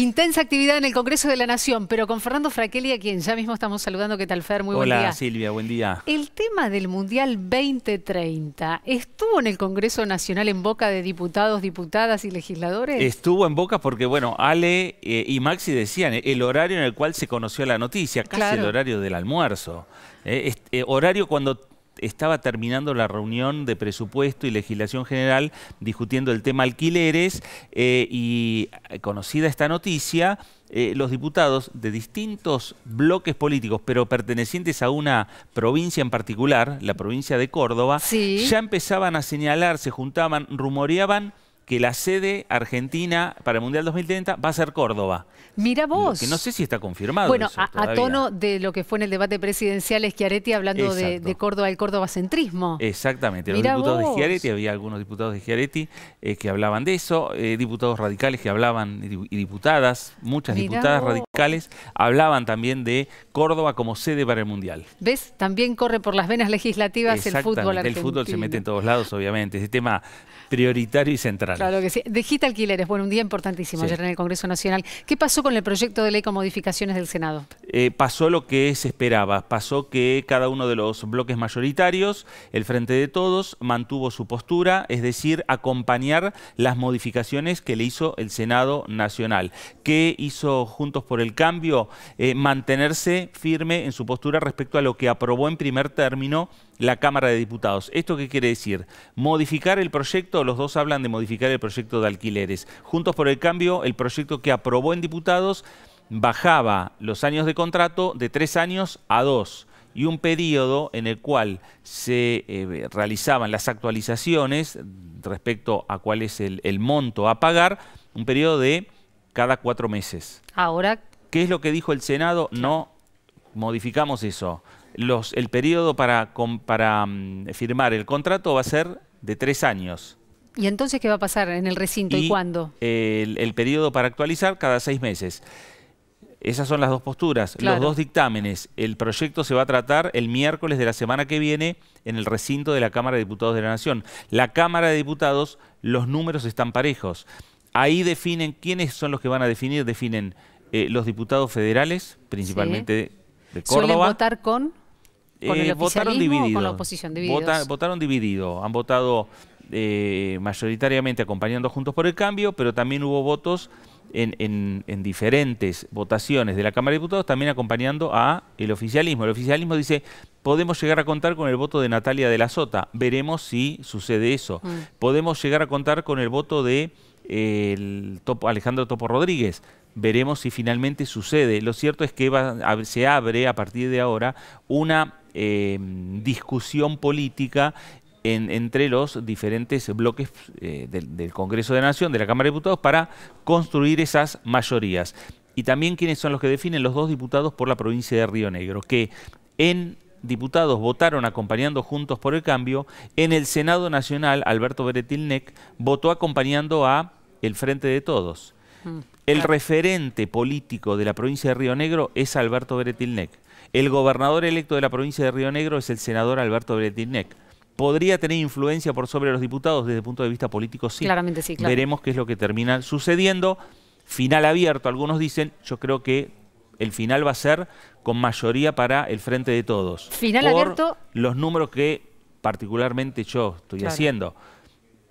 Intensa actividad en el Congreso de la Nación, pero con Fernando Fraquelli, a quien ya mismo estamos saludando. ¿Qué tal, Fer? Muy buen día. Hola, Silvia, buen día. El tema del Mundial 2030, ¿estuvo en el Congreso Nacional en boca de diputados, diputadas y legisladores? Estuvo en boca porque, bueno, Ale eh, y Maxi decían eh, el horario en el cual se conoció la noticia, casi el horario del almuerzo. Eh, horario cuando estaba terminando la reunión de presupuesto y legislación general discutiendo el tema alquileres eh, y eh, conocida esta noticia, eh, los diputados de distintos bloques políticos, pero pertenecientes a una provincia en particular, la provincia de Córdoba, ya empezaban a señalar, se juntaban, rumoreaban que la sede argentina para el Mundial 2030 va a ser Córdoba. Mira vos. que no sé si está confirmado. Bueno, eso, a, a, tono de lo que fue en el debate presidencial Schiaretti hablando de, Córdoba, el cordobacentrismo. Exactamente. de había algunos diputados de Schiaretti eh, que hablaban de eso, eh, diputados radicales que hablaban, y diputadas, muchas diputadas radicales, hablaban también de Córdoba como sede para el Mundial. ¿Ves? También corre por las venas legislativas el fútbol argentino. El fútbol se mete en todos lados, obviamente. Es un tema prioritario y central. Claro que sí. alquileres, bueno, un día importantísimo ayer en el Congreso Nacional. ¿Qué pasó con el proyecto de ley con modificaciones del Senado? Eh, pasó lo que se esperaba. Pasó que cada uno de los bloques mayoritarios, el Frente de Todos, mantuvo su postura, es decir, acompañar las modificaciones que le hizo el Senado Nacional. ¿Qué hizo Juntos por el Cambio? Eh, mantenerse firme en su postura respecto a lo que aprobó en primer término la Cámara de Diputados. ¿Esto qué quiere decir? Modificar el proyecto, los dos hablan de modificar el proyecto de alquileres. Juntos por el Cambio, el proyecto que aprobó en diputados bajaba los años de contrato de tres años a dos y un periodo en el cual se eh, realizaban las actualizaciones respecto a cuál es el, monto a pagar, un periodo de cada cuatro meses. Ahora... ¿Qué es lo que dijo el Senado? No modificamos eso el periodo para, para mm, firmar el contrato va a ser de tres años. ¿Y entonces qué va a pasar en el recinto y, cuándo? El, periodo para actualizar cada seis meses. Esas son las dos posturas, los dos dictámenes. El proyecto se va a tratar el miércoles de la semana que viene en el recinto de la Cámara de Diputados de la Nación. La Cámara de Diputados, los números están parejos. Ahí definen quiénes son los que van a definir, definen eh, los diputados federales, principalmente de Córdoba. a votar con? Eh, votaron dividido. votaron dividido. Han votado eh, mayoritariamente acompañando Juntos por el Cambio, pero también hubo votos en, diferentes votaciones de la Cámara de Diputados, también acompañando a el oficialismo. El oficialismo dice, podemos llegar a contar con el voto de Natalia de la Sota, veremos si sucede eso. Mm. Podemos llegar a contar con el voto de el Alejandro Topo Rodríguez, veremos si finalmente sucede. Lo cierto es que se abre a partir de ahora una Em, discusión política entre los diferentes bloques eh, del, Congreso de Nación, de la Cámara de Diputados, para construir esas mayorías. Y también quiénes son los que definen los dos diputados por la provincia de Río Negro, que en diputados votaron acompañando Juntos por el Cambio, en el Senado Nacional Alberto Beretilnec votó acompañando a el Frente de Todos. Mm. El referente político de la provincia de Río Negro es Alberto Beretilnec. El gobernador electo de la provincia de Río Negro es el senador Alberto Bretinec. ¿Podría tener influencia por sobre los diputados desde el punto de vista político? Sí. Claramente sí, Veremos qué es lo que termina sucediendo. Final abierto, algunos dicen, yo creo que el final va a ser con mayoría para el frente de todos. Final abierto. Los números que particularmente yo estoy haciendo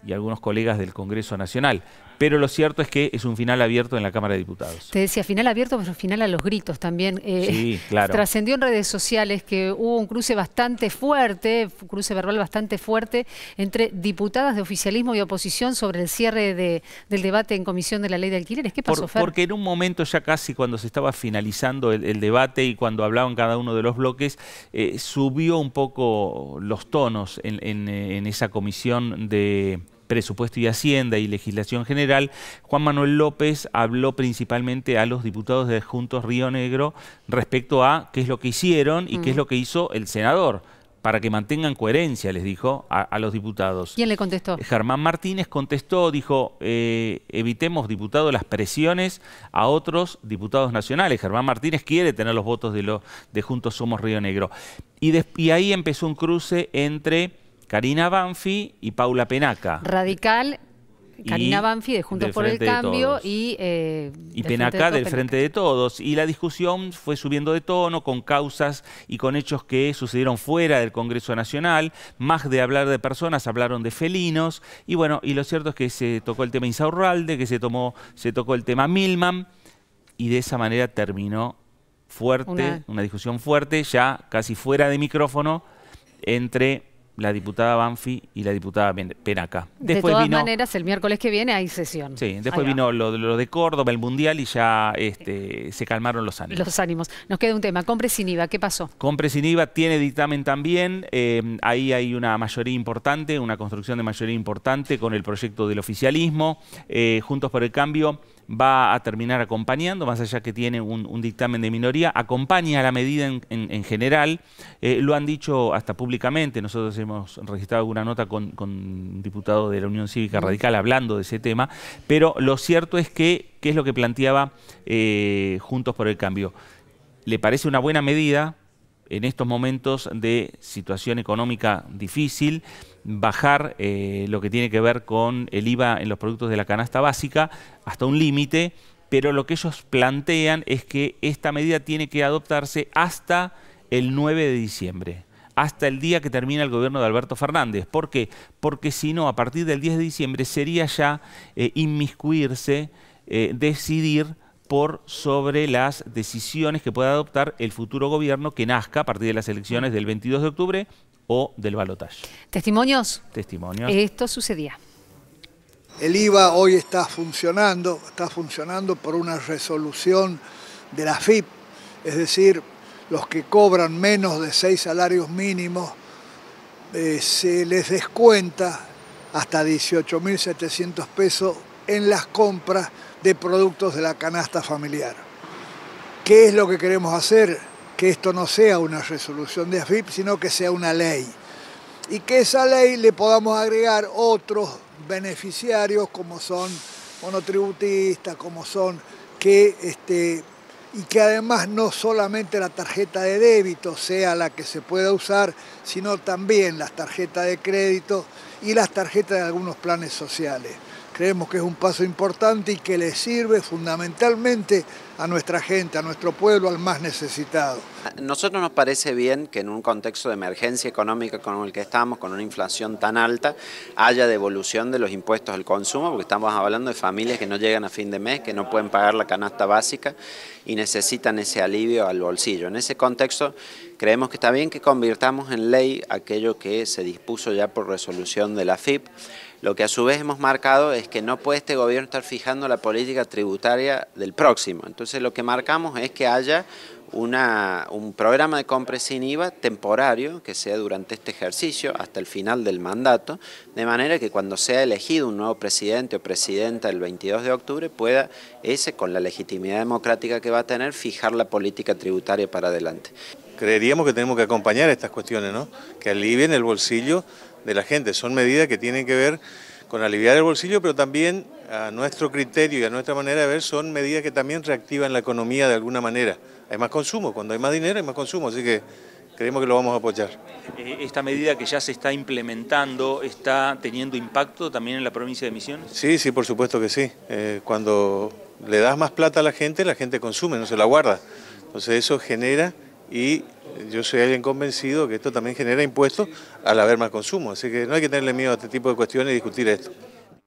y algunos colegas del Congreso Nacional pero lo cierto es que es un final abierto en la Cámara de Diputados. Te decía, final abierto, pero final a los gritos también. Eh, sí, claro. Trascendió en redes sociales que hubo un cruce bastante fuerte, un cruce verbal bastante fuerte, entre diputadas de oficialismo y oposición sobre el cierre del debate en comisión de la ley de alquileres. ¿Qué pasó, Fer? Porque en un momento ya casi cuando se estaba finalizando el, debate y cuando hablaban cada uno de los bloques, eh, subió un poco los tonos en eh, esa comisión de Presupuesto y Hacienda y Legislación General, Juan Manuel López habló principalmente a los diputados de Juntos Río Negro respecto a qué es lo que hicieron y qué es mm. lo que hizo el senador para que mantengan coherencia, les dijo a, los diputados. ¿Quién le contestó? Germán Martínez contestó, dijo, eh, evitemos, diputado, las presiones a otros diputados nacionales. Germán Martínez quiere tener los votos de, los de Juntos Somos Río Negro. y ahí empezó un cruce entre Karina Banfi y Paula Penaca. Radical, Karina Banfi de Juntos por el Cambio y... Eh, y Penaca del Frente de, Todos. Y la discusión fue subiendo de tono con causas y con hechos que sucedieron fuera del Congreso Nacional. Más de hablar de personas, hablaron de felinos. Y bueno, y lo cierto es que se tocó el tema Insaurralde, que se, tomó, se tocó el tema Milman. Y de esa manera terminó fuerte, una discusión fuerte, ya casi fuera de micrófono, entre la diputada Banfi y la diputada Penaca. de todas maneras, el miércoles que viene hay sesión. Sí, después vino lo, de Córdoba, el Mundial, y ya este, se calmaron los ánimos. Los ánimos. Nos queda un tema, compre sin IVA, ¿qué pasó? Compre sin IVA tiene dictamen también, eh, ahí hay una mayoría importante, una construcción de mayoría importante con el proyecto del oficialismo, eh, Juntos por el Cambio va a terminar acompañando, más allá que tiene un, dictamen de minoría, acompaña a la medida en, general, eh, lo han dicho hasta públicamente, nosotros hemos registrado alguna nota con, con, un diputado de la Unión Cívica Radical hablando de ese tema, pero lo cierto es que, ¿qué es lo que planteaba eh, Juntos por el Cambio? ¿Le parece una buena medida en estos momentos de situación económica difícil bajar eh, lo que tiene que ver con el IVA en los productos de la canasta básica hasta un límite? Pero lo que ellos plantean es que esta medida tiene que adoptarse hasta el 9 de diciembre hasta el día que termina el gobierno de Alberto Fernández. ¿Por qué? Porque si no, a partir del 10 de diciembre sería ya eh, inmiscuirse, eh, decidir por sobre las decisiones que pueda adoptar el futuro gobierno que nazca a partir de las elecciones del 22 de octubre o del balotaje. ¿Testimonios? Testimonios. Esto sucedía. El IVA hoy está funcionando, está funcionando por una resolución de la FIP, es decir, los que cobran menos de seis salarios mínimos, eh, se les descuenta hasta 18.700 pesos en las compras de productos de la canasta familiar. ¿Qué es lo que queremos hacer? Que esto no sea una resolución de AFIP, sino que sea una ley. Y que esa ley le podamos agregar otros beneficiarios como son monotributistas, como son que este, y que además no solamente la tarjeta de débito sea la que se pueda usar, sino también las tarjetas de crédito y las tarjetas de algunos planes sociales. Creemos que es un paso importante y que le sirve fundamentalmente a nuestra gente, a nuestro pueblo, al más necesitado. Nosotros nos parece bien que en un contexto de emergencia económica con el que estamos, con una inflación tan alta, haya devolución de los impuestos al consumo, porque estamos hablando de familias que no llegan a fin de mes, que no pueden pagar la canasta básica y necesitan ese alivio al bolsillo. En ese contexto creemos que está bien que convirtamos en ley aquello que se dispuso ya por resolución de la FIP. Lo que a su vez hemos marcado es que no puede este gobierno estar fijando la política tributaria del próximo. Entonces, entonces lo que marcamos es que haya una, un programa de compras sin IVA temporario que sea durante este ejercicio hasta el final del mandato, de manera que cuando sea elegido un nuevo presidente o presidenta el 22 de octubre pueda ese, con la legitimidad democrática que va a tener, fijar la política tributaria para adelante. Creeríamos que tenemos que acompañar estas cuestiones, ¿no? que alivien el bolsillo de la gente. Son medidas que tienen que ver con aliviar el bolsillo, pero también a nuestro criterio y a nuestra manera de ver, son medidas que también reactivan la economía de alguna manera. Hay más consumo, cuando hay más dinero hay más consumo, así que creemos que lo vamos a apoyar. Eh, ¿Esta medida que ya se está implementando está teniendo impacto también en la provincia de Misiones? Sí, sí, por supuesto que sí. Eh, cuando le das más plata a la gente, la gente consume, no se la guarda. Entonces eso genera y yo soy alguien convencido que esto también genera impuestos al haber más consumo. Así que no hay que tenerle miedo a este tipo de cuestiones y discutir esto.